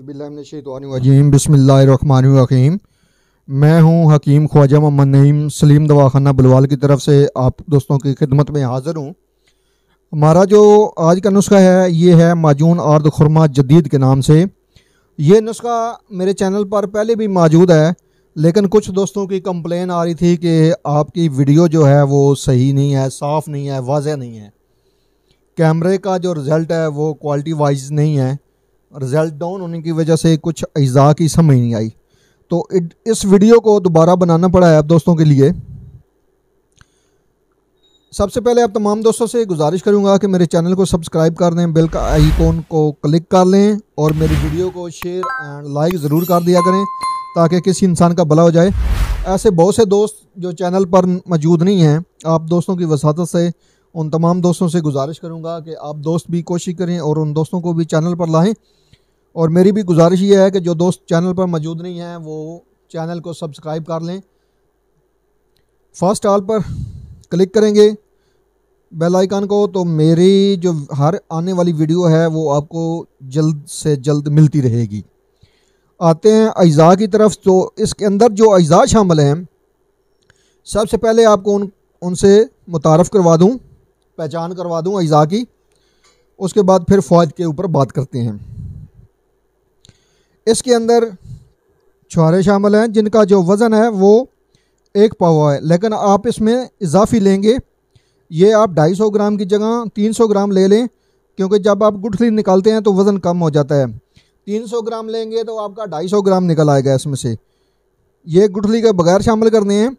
अज़बिल्लाशतवानजीम बसमीम मैं हूं हकीम ख्वाजा मोहम्मद नईम सलीम दवाखाना बलवाल की तरफ से आप दोस्तों की खिदमत में हाज़िर हूं हमारा जो आज का नुस्खा है ये है माजून आर्द खुरमा जदीद के नाम से ये नुस्खा मेरे चैनल पर पहले भी मौजूद है लेकिन कुछ दोस्तों की कंप्लेन आ रही थी कि आपकी वीडियो जो है वो सही नहीं है साफ़ नहीं है वाजह नहीं है कैमरे का जो रिज़ल्ट है वो क्वालिटी वाइज नहीं है रिज़ल्ट डाउन होने की वजह से कुछ अज़ा की समझ नहीं आई तो इस वीडियो को दोबारा बनाना पड़ा है आप दोस्तों के लिए सबसे पहले आप तमाम दोस्तों से गुजारिश करूंगा कि मेरे चैनल को सब्सक्राइब कर दें बेल का आइकॉन को क्लिक कर लें और मेरी वीडियो को शेयर एंड लाइक ज़रूर कर दिया करें ताकि किसी इंसान का भला हो जाए ऐसे बहुत से दोस्त जो चैनल पर मौजूद नहीं हैं आप दोस्तों की वसात से उन तमाम दोस्तों से गुजारिश करूँगा कि आप दोस्त भी कोशिश करें और उन दोस्तों को भी चैनल पर लाएँ और मेरी भी गुजारिश ये है कि जो दोस्त चैनल पर मौजूद नहीं हैं वो चैनल को सब्सक्राइब कर लें फर्स्ट ऑल पर क्लिक करेंगे बेल आइकन को तो मेरी जो हर आने वाली वीडियो है वो आपको जल्द से जल्द मिलती रहेगी आते हैं अज़ा की तरफ तो इसके अंदर जो अज़ा शामिल हैं सबसे पहले आपको उन उनसे मुतारफ़ करवा दूँ पहचान करवा दूँ अज़ा की उसके बाद फिर फ़ौज के ऊपर बात करते हैं इसके अंदर छुहारे शामिल हैं जिनका जो वज़न है वो एक पावा है लेकिन आप इसमें इजाफी लेंगे ये आप 250 ग्राम की जगह 300 ग्राम ले लें क्योंकि जब आप गुठली निकालते हैं तो वज़न कम हो जाता है 300 ग्राम लेंगे तो आपका 250 ग्राम निकल आएगा इसमें से ये गुठली के बगैर शामिल करने हैं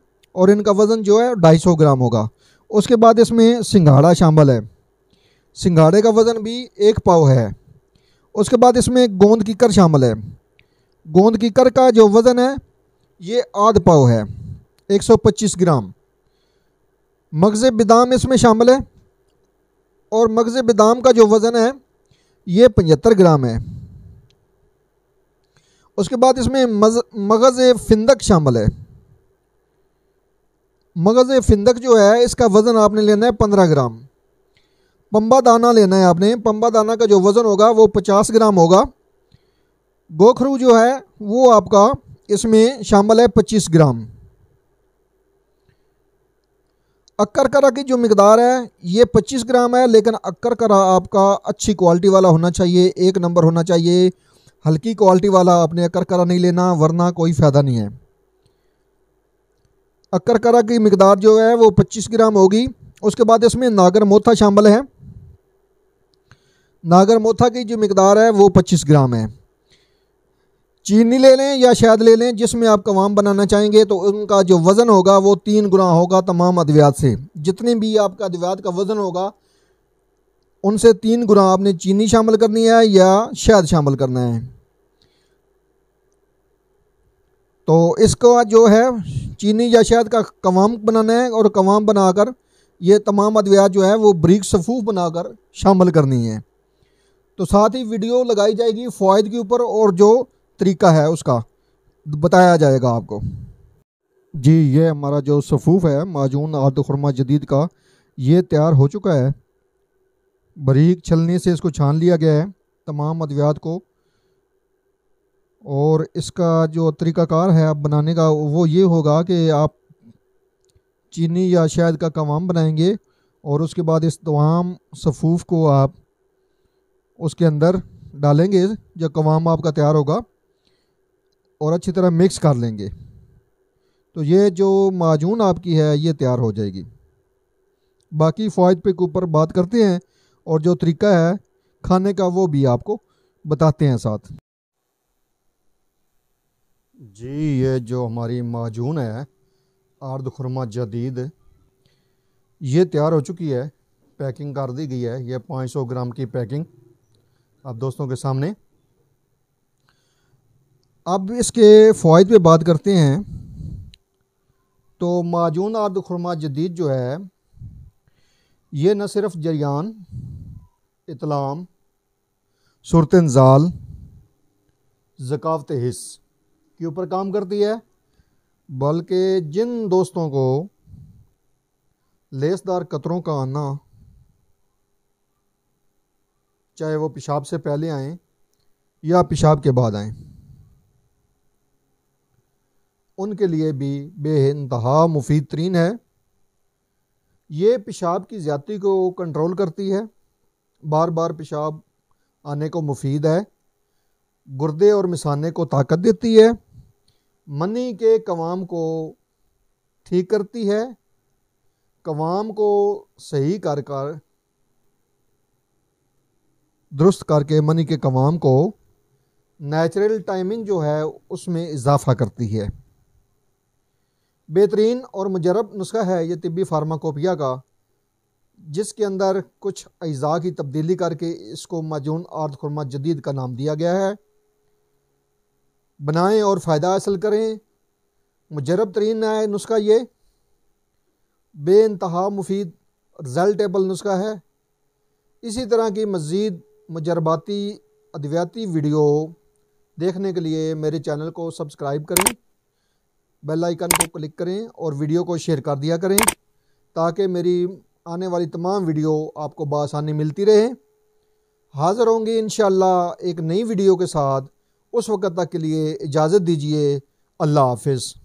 और इनका वज़न जो है 250 ग्राम होगा उसके बाद इसमें सिंघाड़ा शामिल है सिंघाड़े का वज़न भी एक पाव है उसके बाद इसमें गोंद की कर शामिल है गोंद की कर का जो वज़न है ये आध पाव है 125 ग्राम मगज़ बदाम इसमें शामिल है और मगज़ बदाम का जो वज़न है ये पचहत्तर ग्राम है उसके बाद इसमें मगज़ फिंदक शामिल है मगज़ फिंदक जो है इसका वज़न आपने लेना है पंद्रह ग्राम पम्बा दाना लेना है आपने पम्बा दाना का जो वज़न होगा वो पचास ग्राम होगा गोखरू जो है वो आपका इसमें शामिल है पच्चीस ग्राम अक्कर करा की जो मकदार है ये 25 ग्राम है लेकिन अक्कर करा आपका अच्छी क्वालिटी वाला होना चाहिए एक नंबर होना चाहिए हल्की क्वालिटी वाला आपने अक्कर करा नहीं लेना वरना कोई फ़ायदा नहीं है अकरकरा की मकदार जो है वो पच्चीस ग्राम होगी उसके बाद इसमें नागर मोथा शामिल है नागर मोथा की जो मकदार है वो पच्चीस ग्राम है चीनी ले लें या शहद ले लें जिसमें आप कवाम बनाना चाहेंगे तो उनका जो वज़न होगा वो तीन गुना होगा तमाम अद्वियात से जितने भी आपका अद्वियात का वज़न होगा उनसे तीन गुना आपने चीनी शामिल करनी है या शहद शामिल करना है तो इसका जो है चीनी या शहद का कवाम बनाना है और कवाम बनाकर ये तमाम अद्वियात जो है वो ब्रिक सफूफ बनाकर शामिल करनी है तो साथ ही वीडियो लगाई जाएगी फ़ायद के ऊपर और जो तरीका है उसका बताया जाएगा आपको जी ये हमारा जो सफूफ है माजून आद खुरमा जदीद का ये तैयार हो चुका है बरीक छलनी से इसको छान लिया गया है तमाम अद्वियात को और इसका जो तरीक़ाकार है आप बनाने का वो ये होगा कि आप चीनी या शहद का कवाम बनाएंगे और उसके बाद इस तमाम सफूफ को आप उसके अंदर डालेंगे जो कवाम आपका तैयार होगा और अच्छी तरह मिक्स कर लेंगे तो ये जो माजून आपकी है ये तैयार हो जाएगी बाकी फ़ायद पे के ऊपर बात करते हैं और जो तरीका है खाने का वो भी आपको बताते हैं साथ जी ये जो हमारी माजून है आर्द खुरमा जदीद ये तैयार हो चुकी है पैकिंग कर दी गई है ये 500 ग्राम की पैकिंग आप दोस्तों के सामने अब इसके फ़ायद पे बात करते हैं तो माजून आर्द खुरमा जदीद जो है ये न सिर्फ जरियान इतलाम जाल ज़कावत हिस्स के ऊपर काम करती है बल्कि जिन दोस्तों को लेसदार कतरों का आना चाहे वो पेशाब से पहले आए या पेशाब के बाद आए उनके लिए भी बेानतहा मुफीद तरीन है ये पेशाब की ज्यादा को कंट्रोल करती है बार बार पेशाब आने को मुफीद है गुर्दे और मिसाने को ताकत देती है मनी के कवाम को ठीक करती है कवाम को सही कर कर दुरुस्त करके मनी के कवाम को नेचुरल टाइमिंग जो है उसमें इजाफा करती है बेहतरीन और मुजरब नुस्खा है ये तिबी फार्माकोपिया का जिसके अंदर कुछ अज़ा की तब्दीली करके इसको मजून आर्द खुरमा जदीद का नाम दिया गया है बनाएं और फ़ायदा हासिल करें मुजरब तरीन नया नुस्खा ये बे इंतहा मुफीद रिजल्टेबल नुस्खा है इसी तरह की मज़ीद मुजरबाती अद्वियाती वीडियो देखने के लिए मेरे चैनल को सब्सक्राइब करें बेल आइकन को क्लिक करें और वीडियो को शेयर कर दिया करें ताकि मेरी आने वाली तमाम वीडियो आपको बसानी मिलती रहे हाज़िर होंगी इन एक नई वीडियो के साथ उस वक़्त तक के लिए इजाज़त दीजिए अल्लाह हाफिज़